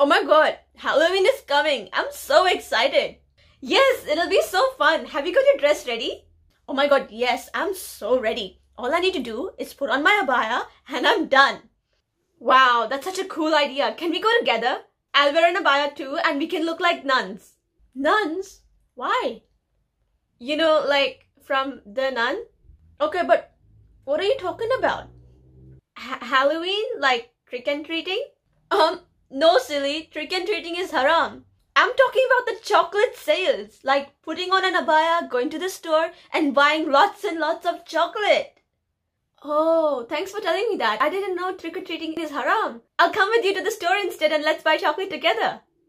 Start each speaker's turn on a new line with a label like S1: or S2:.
S1: Oh my god, Halloween is coming. I'm so excited. Yes, it'll be so fun. Have you got your dress ready? Oh my god, yes, I'm so ready. All I need to do is put on my abaya and I'm done. Wow, that's such a cool idea. Can we go together? I'll wear an abaya too and we can look like nuns. Nuns? Why? You know, like from the nun? Okay, but what are you talking about? H Halloween? Like trick and treating? Um, no, silly, trick and treating is haram. I'm talking about the chocolate sales, like putting on an abaya, going to the store, and buying lots and lots of chocolate. Oh, thanks for telling me that. I didn't know trick or treating is haram. I'll come with you to the store instead and let's buy chocolate together.